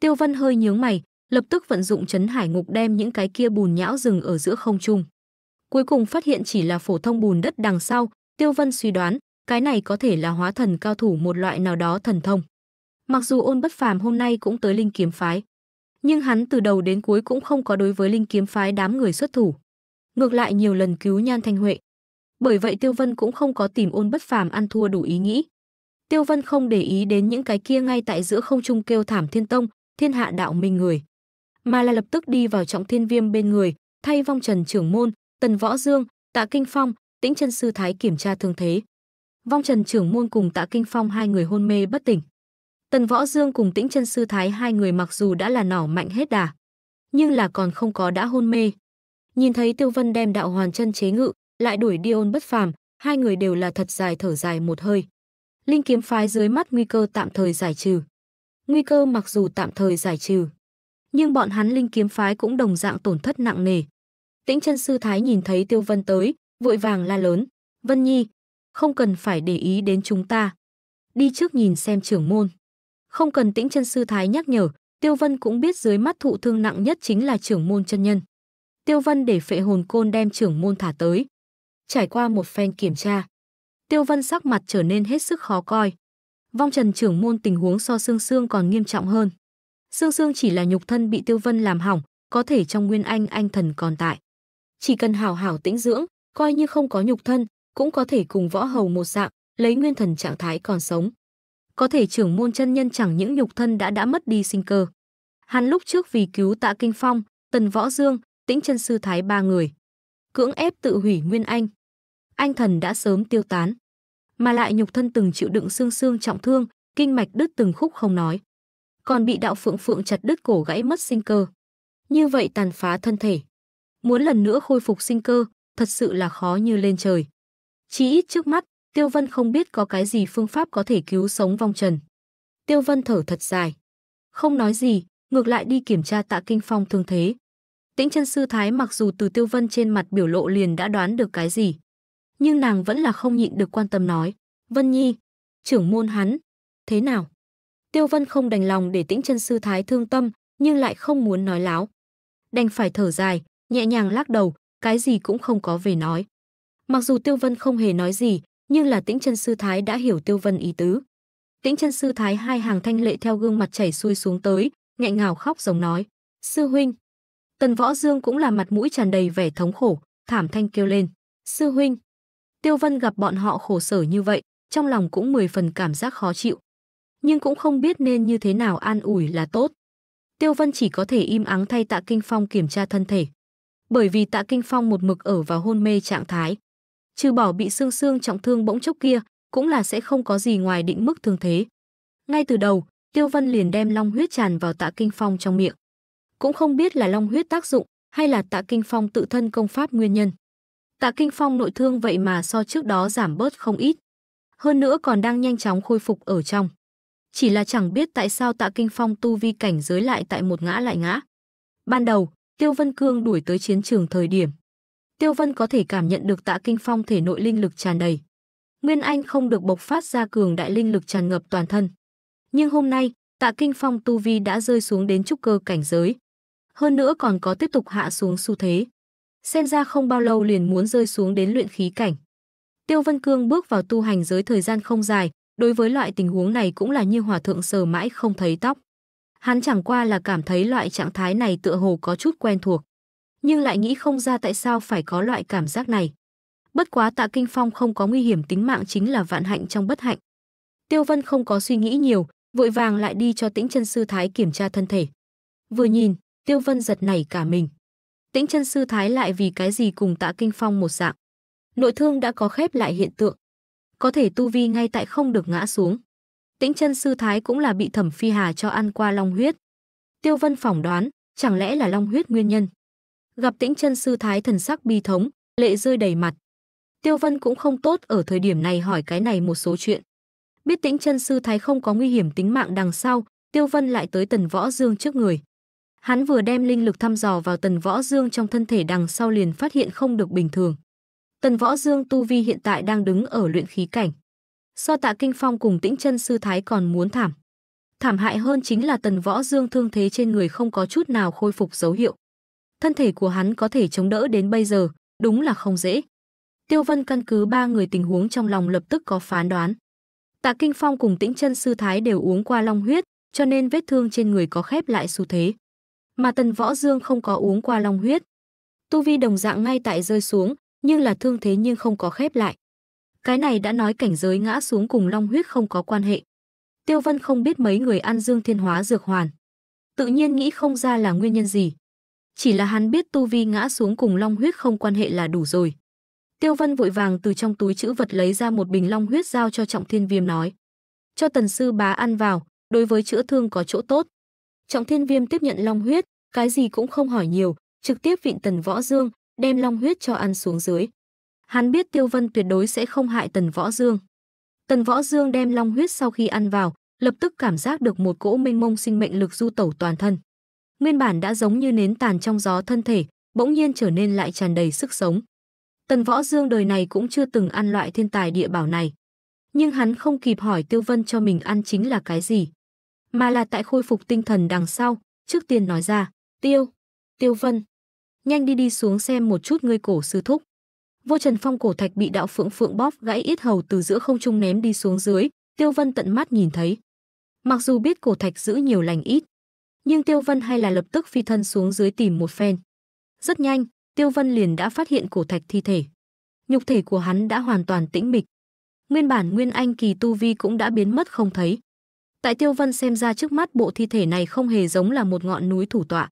Tiêu Vân hơi nhướng mày, lập tức vận dụng chấn hải ngục đem những cái kia bùn nhão dừng ở giữa không trung cuối cùng phát hiện chỉ là phổ thông bùn đất đằng sau, Tiêu Vân suy đoán, cái này có thể là hóa thần cao thủ một loại nào đó thần thông. Mặc dù Ôn Bất Phàm hôm nay cũng tới Linh Kiếm phái, nhưng hắn từ đầu đến cuối cũng không có đối với Linh Kiếm phái đám người xuất thủ, ngược lại nhiều lần cứu Nhan Thanh Huệ. Bởi vậy Tiêu Vân cũng không có tìm Ôn Bất Phàm ăn thua đủ ý nghĩ. Tiêu Vân không để ý đến những cái kia ngay tại giữa không trung kêu thảm thiên tông, thiên hạ đạo minh người, mà là lập tức đi vào trọng thiên viêm bên người, thay vong trần trưởng môn, Tần Võ Dương, Tạ Kinh Phong, Tĩnh Chân Sư Thái kiểm tra thương thế. Vong Trần trưởng môn cùng Tạ Kinh Phong hai người hôn mê bất tỉnh. Tần Võ Dương cùng Tĩnh Chân Sư Thái hai người mặc dù đã là nỏ mạnh hết đà, nhưng là còn không có đã hôn mê. Nhìn thấy Tiêu Vân đem đạo hoàn chân chế ngự, lại đuổi Dion bất phàm, hai người đều là thật dài thở dài một hơi. Linh kiếm phái dưới mắt nguy cơ tạm thời giải trừ. Nguy cơ mặc dù tạm thời giải trừ, nhưng bọn hắn linh kiếm phái cũng đồng dạng tổn thất nặng nề. Tĩnh chân sư thái nhìn thấy Tiêu Vân tới, vội vàng la lớn. Vân Nhi, không cần phải để ý đến chúng ta. Đi trước nhìn xem trưởng môn. Không cần tĩnh chân sư thái nhắc nhở, Tiêu Vân cũng biết dưới mắt thụ thương nặng nhất chính là trưởng môn chân nhân. Tiêu Vân để phệ hồn côn đem trưởng môn thả tới. Trải qua một phen kiểm tra, Tiêu Vân sắc mặt trở nên hết sức khó coi. Vong trần trưởng môn tình huống so xương xương còn nghiêm trọng hơn. Xương xương chỉ là nhục thân bị Tiêu Vân làm hỏng, có thể trong nguyên anh anh thần còn tại chỉ cần hảo hảo tĩnh dưỡng, coi như không có nhục thân, cũng có thể cùng võ hầu một dạng, lấy nguyên thần trạng thái còn sống. Có thể trưởng môn chân nhân chẳng những nhục thân đã đã mất đi sinh cơ. Hắn lúc trước vì cứu Tạ Kinh Phong, Tần Võ Dương, Tĩnh chân sư thái ba người, cưỡng ép tự hủy nguyên anh. Anh thần đã sớm tiêu tán, mà lại nhục thân từng chịu đựng xương xương trọng thương, kinh mạch đứt từng khúc không nói, còn bị đạo phượng phượng chặt đứt cổ gãy mất sinh cơ. Như vậy tàn phá thân thể, Muốn lần nữa khôi phục sinh cơ, thật sự là khó như lên trời. Chỉ ít trước mắt, Tiêu Vân không biết có cái gì phương pháp có thể cứu sống vong trần. Tiêu Vân thở thật dài. Không nói gì, ngược lại đi kiểm tra tạ kinh phong thương thế. Tĩnh chân sư thái mặc dù từ Tiêu Vân trên mặt biểu lộ liền đã đoán được cái gì. Nhưng nàng vẫn là không nhịn được quan tâm nói. Vân Nhi, trưởng môn hắn, thế nào? Tiêu Vân không đành lòng để tĩnh chân sư thái thương tâm, nhưng lại không muốn nói láo. Đành phải thở dài, nhẹ nhàng lắc đầu, cái gì cũng không có về nói. Mặc dù Tiêu Vân không hề nói gì, nhưng là Tĩnh Chân Sư Thái đã hiểu Tiêu Vân ý tứ. Tĩnh Chân Sư Thái hai hàng thanh lệ theo gương mặt chảy xuôi xuống tới, nghẹn ngào khóc giống nói: "Sư huynh." Tần Võ Dương cũng là mặt mũi tràn đầy vẻ thống khổ, thảm thanh kêu lên: "Sư huynh." Tiêu Vân gặp bọn họ khổ sở như vậy, trong lòng cũng mười phần cảm giác khó chịu, nhưng cũng không biết nên như thế nào an ủi là tốt. Tiêu Vân chỉ có thể im ắng thay Tạ Kinh Phong kiểm tra thân thể bởi vì Tạ Kinh Phong một mực ở vào hôn mê trạng thái. Trừ bỏ bị xương xương trọng thương bỗng chốc kia, cũng là sẽ không có gì ngoài định mức thương thế. Ngay từ đầu, Tiêu Vân liền đem long huyết tràn vào Tạ Kinh Phong trong miệng. Cũng không biết là long huyết tác dụng hay là Tạ Kinh Phong tự thân công pháp nguyên nhân. Tạ Kinh Phong nội thương vậy mà so trước đó giảm bớt không ít. Hơn nữa còn đang nhanh chóng khôi phục ở trong. Chỉ là chẳng biết tại sao Tạ Kinh Phong tu vi cảnh giới lại tại một ngã lại ngã. Ban đầu, Tiêu Vân Cương đuổi tới chiến trường thời điểm. Tiêu Vân có thể cảm nhận được tạ kinh phong thể nội linh lực tràn đầy. Nguyên Anh không được bộc phát ra cường đại linh lực tràn ngập toàn thân. Nhưng hôm nay, tạ kinh phong tu vi đã rơi xuống đến trúc cơ cảnh giới. Hơn nữa còn có tiếp tục hạ xuống xu thế. Xem ra không bao lâu liền muốn rơi xuống đến luyện khí cảnh. Tiêu Vân Cương bước vào tu hành giới thời gian không dài, đối với loại tình huống này cũng là như hòa thượng sờ mãi không thấy tóc. Hắn chẳng qua là cảm thấy loại trạng thái này tựa hồ có chút quen thuộc, nhưng lại nghĩ không ra tại sao phải có loại cảm giác này. Bất quá Tạ Kinh Phong không có nguy hiểm tính mạng chính là vạn hạnh trong bất hạnh. Tiêu Vân không có suy nghĩ nhiều, vội vàng lại đi cho Tĩnh Chân Sư Thái kiểm tra thân thể. Vừa nhìn, Tiêu Vân giật nảy cả mình. Tĩnh Chân Sư Thái lại vì cái gì cùng Tạ Kinh Phong một dạng. Nội thương đã có khép lại hiện tượng. Có thể tu vi ngay tại không được ngã xuống. Tĩnh chân sư thái cũng là bị Thẩm Phi Hà cho ăn qua long huyết. Tiêu Vân phỏng đoán, chẳng lẽ là long huyết nguyên nhân. Gặp Tĩnh chân sư thái thần sắc bi thống, lệ rơi đầy mặt. Tiêu Vân cũng không tốt ở thời điểm này hỏi cái này một số chuyện. Biết Tĩnh chân sư thái không có nguy hiểm tính mạng đằng sau, Tiêu Vân lại tới Tần Võ Dương trước người. Hắn vừa đem linh lực thăm dò vào Tần Võ Dương trong thân thể đằng sau liền phát hiện không được bình thường. Tần Võ Dương tu vi hiện tại đang đứng ở luyện khí cảnh so tạ kinh phong cùng tĩnh chân sư thái còn muốn thảm thảm hại hơn chính là tần võ dương thương thế trên người không có chút nào khôi phục dấu hiệu thân thể của hắn có thể chống đỡ đến bây giờ đúng là không dễ tiêu vân căn cứ ba người tình huống trong lòng lập tức có phán đoán tạ kinh phong cùng tĩnh chân sư thái đều uống qua long huyết cho nên vết thương trên người có khép lại xu thế mà tần võ dương không có uống qua long huyết tu vi đồng dạng ngay tại rơi xuống nhưng là thương thế nhưng không có khép lại cái này đã nói cảnh giới ngã xuống cùng long huyết không có quan hệ. Tiêu Vân không biết mấy người ăn dương thiên hóa dược hoàn. Tự nhiên nghĩ không ra là nguyên nhân gì. Chỉ là hắn biết tu vi ngã xuống cùng long huyết không quan hệ là đủ rồi. Tiêu Vân vội vàng từ trong túi chữ vật lấy ra một bình long huyết giao cho Trọng Thiên Viêm nói. Cho tần sư bá ăn vào, đối với chữa thương có chỗ tốt. Trọng Thiên Viêm tiếp nhận long huyết, cái gì cũng không hỏi nhiều, trực tiếp vịn tần võ dương, đem long huyết cho ăn xuống dưới. Hắn biết Tiêu Vân tuyệt đối sẽ không hại Tần Võ Dương. Tần Võ Dương đem long huyết sau khi ăn vào, lập tức cảm giác được một cỗ mênh mông sinh mệnh lực du tẩu toàn thân. Nguyên bản đã giống như nến tàn trong gió thân thể, bỗng nhiên trở nên lại tràn đầy sức sống. Tần Võ Dương đời này cũng chưa từng ăn loại thiên tài địa bảo này. Nhưng hắn không kịp hỏi Tiêu Vân cho mình ăn chính là cái gì. Mà là tại khôi phục tinh thần đằng sau, trước tiên nói ra, Tiêu, Tiêu Vân. Nhanh đi đi xuống xem một chút ngươi cổ sư thúc vô trần phong cổ thạch bị đạo phượng phượng bóp gãy ít hầu từ giữa không trung ném đi xuống dưới, Tiêu Vân tận mắt nhìn thấy. Mặc dù biết cổ thạch giữ nhiều lành ít, nhưng Tiêu Vân hay là lập tức phi thân xuống dưới tìm một phen. Rất nhanh, Tiêu Vân liền đã phát hiện cổ thạch thi thể. Nhục thể của hắn đã hoàn toàn tĩnh mịch. Nguyên bản Nguyên Anh kỳ tu vi cũng đã biến mất không thấy. Tại Tiêu Vân xem ra trước mắt bộ thi thể này không hề giống là một ngọn núi thủ tọa,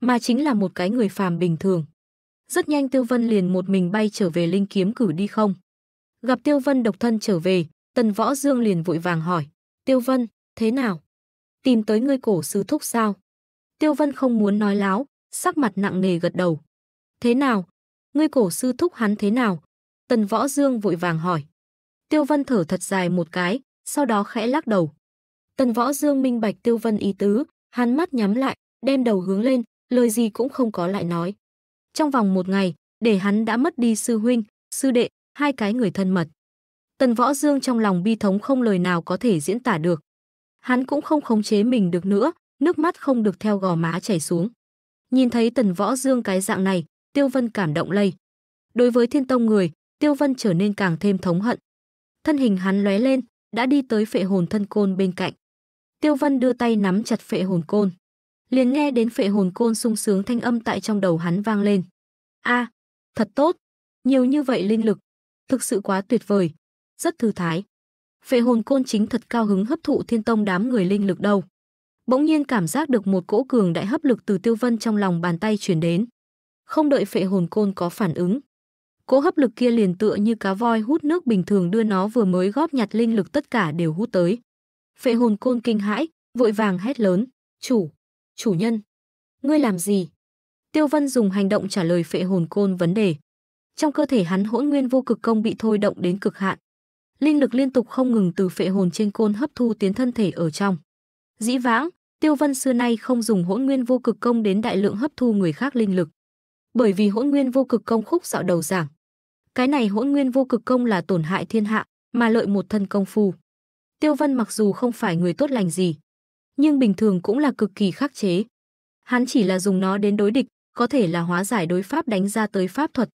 mà chính là một cái người phàm bình thường. Rất nhanh Tiêu Vân liền một mình bay trở về linh kiếm cử đi không. Gặp Tiêu Vân độc thân trở về, Tần Võ Dương liền vội vàng hỏi, Tiêu Vân, thế nào? Tìm tới ngươi cổ sư thúc sao? Tiêu Vân không muốn nói láo, sắc mặt nặng nề gật đầu. Thế nào? Ngươi cổ sư thúc hắn thế nào? Tần Võ Dương vội vàng hỏi. Tiêu Vân thở thật dài một cái, sau đó khẽ lắc đầu. Tần Võ Dương minh bạch Tiêu Vân ý tứ, hắn mắt nhắm lại, đem đầu hướng lên, lời gì cũng không có lại nói. Trong vòng một ngày, để hắn đã mất đi sư huynh, sư đệ, hai cái người thân mật. Tần Võ Dương trong lòng bi thống không lời nào có thể diễn tả được. Hắn cũng không khống chế mình được nữa, nước mắt không được theo gò má chảy xuống. Nhìn thấy Tần Võ Dương cái dạng này, Tiêu Vân cảm động lây. Đối với Thiên Tông người, Tiêu Vân trở nên càng thêm thống hận. Thân hình hắn lóe lên, đã đi tới phệ hồn thân côn bên cạnh. Tiêu Vân đưa tay nắm chặt phệ hồn côn liền nghe đến phệ hồn côn sung sướng thanh âm tại trong đầu hắn vang lên. A, à, thật tốt, nhiều như vậy linh lực, thực sự quá tuyệt vời, rất thư thái. Phệ hồn côn chính thật cao hứng hấp thụ thiên tông đám người linh lực đâu. Bỗng nhiên cảm giác được một cỗ cường đại hấp lực từ Tiêu Vân trong lòng bàn tay chuyển đến. Không đợi phệ hồn côn có phản ứng, cỗ hấp lực kia liền tựa như cá voi hút nước bình thường đưa nó vừa mới góp nhặt linh lực tất cả đều hút tới. Phệ hồn côn kinh hãi, vội vàng hét lớn, "Chủ, chủ nhân. Ngươi làm gì? Tiêu Vân dùng hành động trả lời phệ hồn côn vấn đề. Trong cơ thể hắn hỗn nguyên vô cực công bị thôi động đến cực hạn. Linh lực liên tục không ngừng từ phệ hồn trên côn hấp thu tiến thân thể ở trong. Dĩ vãng, Tiêu Vân xưa nay không dùng hỗn nguyên vô cực công đến đại lượng hấp thu người khác linh lực. Bởi vì hỗn nguyên vô cực công khúc dạo đầu giảng. Cái này hỗn nguyên vô cực công là tổn hại thiên hạ, mà lợi một thân công phu. Tiêu Vân mặc dù không phải người tốt lành gì, nhưng bình thường cũng là cực kỳ khắc chế. Hắn chỉ là dùng nó đến đối địch, có thể là hóa giải đối pháp đánh ra tới pháp thuật.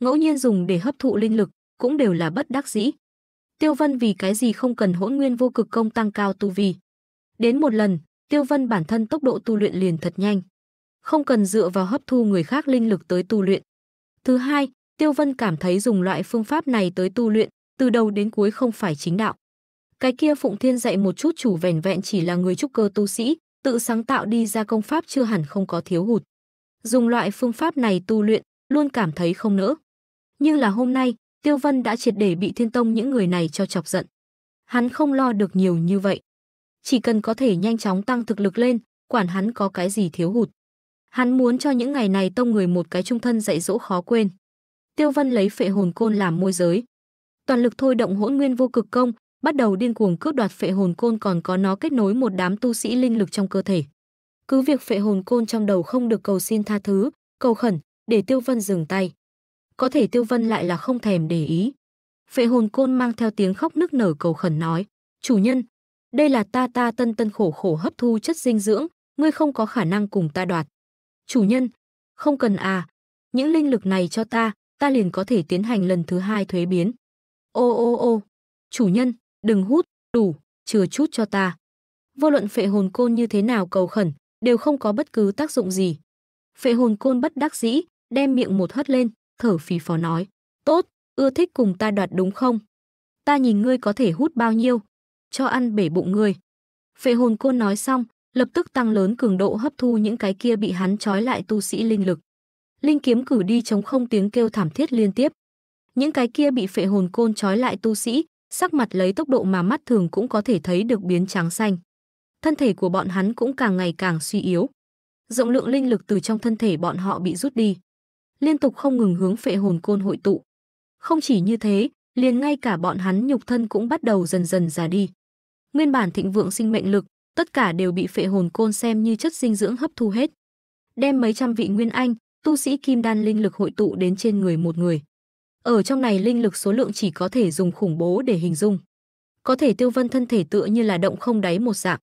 Ngẫu nhiên dùng để hấp thụ linh lực, cũng đều là bất đắc dĩ. Tiêu Vân vì cái gì không cần hỗn nguyên vô cực công tăng cao tu vi. Đến một lần, Tiêu Vân bản thân tốc độ tu luyện liền thật nhanh. Không cần dựa vào hấp thu người khác linh lực tới tu luyện. Thứ hai, Tiêu Vân cảm thấy dùng loại phương pháp này tới tu luyện, từ đầu đến cuối không phải chính đạo. Cái kia Phụng Thiên dạy một chút chủ vẻn vẹn chỉ là người trúc cơ tu sĩ, tự sáng tạo đi ra công pháp chưa hẳn không có thiếu hụt. Dùng loại phương pháp này tu luyện, luôn cảm thấy không nỡ. Nhưng là hôm nay, Tiêu Vân đã triệt để bị Thiên Tông những người này cho chọc giận. Hắn không lo được nhiều như vậy. Chỉ cần có thể nhanh chóng tăng thực lực lên, quản hắn có cái gì thiếu hụt. Hắn muốn cho những ngày này tông người một cái trung thân dạy dỗ khó quên. Tiêu Vân lấy phệ hồn côn làm môi giới. Toàn lực thôi động hỗn nguyên vô cực công, bắt đầu điên cuồng cướp đoạt phệ hồn côn còn có nó kết nối một đám tu sĩ linh lực trong cơ thể. Cứ việc phệ hồn côn trong đầu không được cầu xin tha thứ, cầu khẩn, để Tiêu Vân dừng tay. Có thể Tiêu Vân lại là không thèm để ý. Phệ hồn côn mang theo tiếng khóc nức nở cầu khẩn nói, chủ nhân, đây là ta ta tân tân khổ khổ hấp thu chất dinh dưỡng, ngươi không có khả năng cùng ta đoạt. Chủ nhân, không cần à, những linh lực này cho ta, ta liền có thể tiến hành lần thứ hai thuế biến. Ô ô ô, chủ nhân, đừng hút, đủ, chừa chút cho ta. Vô luận phệ hồn côn như thế nào cầu khẩn, đều không có bất cứ tác dụng gì. Phệ hồn côn bất đắc dĩ, đem miệng một hất lên, thở phì phò nói, tốt, ưa thích cùng ta đoạt đúng không? Ta nhìn ngươi có thể hút bao nhiêu, cho ăn bể bụng ngươi. Phệ hồn côn nói xong, lập tức tăng lớn cường độ hấp thu những cái kia bị hắn trói lại tu sĩ linh lực. Linh kiếm cử đi chống không tiếng kêu thảm thiết liên tiếp. Những cái kia bị phệ hồn côn trói lại tu sĩ, sắc mặt lấy tốc độ mà mắt thường cũng có thể thấy được biến trắng xanh. Thân thể của bọn hắn cũng càng ngày càng suy yếu. Rộng lượng linh lực từ trong thân thể bọn họ bị rút đi, liên tục không ngừng hướng phệ hồn côn hội tụ. Không chỉ như thế, liền ngay cả bọn hắn nhục thân cũng bắt đầu dần dần già đi. Nguyên bản thịnh vượng sinh mệnh lực, tất cả đều bị phệ hồn côn xem như chất dinh dưỡng hấp thu hết. Đem mấy trăm vị nguyên anh, tu sĩ kim đan linh lực hội tụ đến trên người một người. Ở trong này linh lực số lượng chỉ có thể dùng khủng bố để hình dung. Có thể tiêu vân thân thể tựa như là động không đáy một dạng.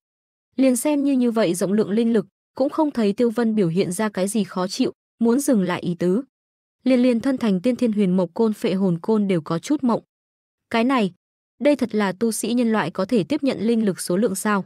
Liền xem như như vậy rộng lượng linh lực, cũng không thấy tiêu vân biểu hiện ra cái gì khó chịu, muốn dừng lại ý tứ. Liền liền thân thành tiên thiên huyền mộc côn phệ hồn côn đều có chút mộng. Cái này, đây thật là tu sĩ nhân loại có thể tiếp nhận linh lực số lượng sao?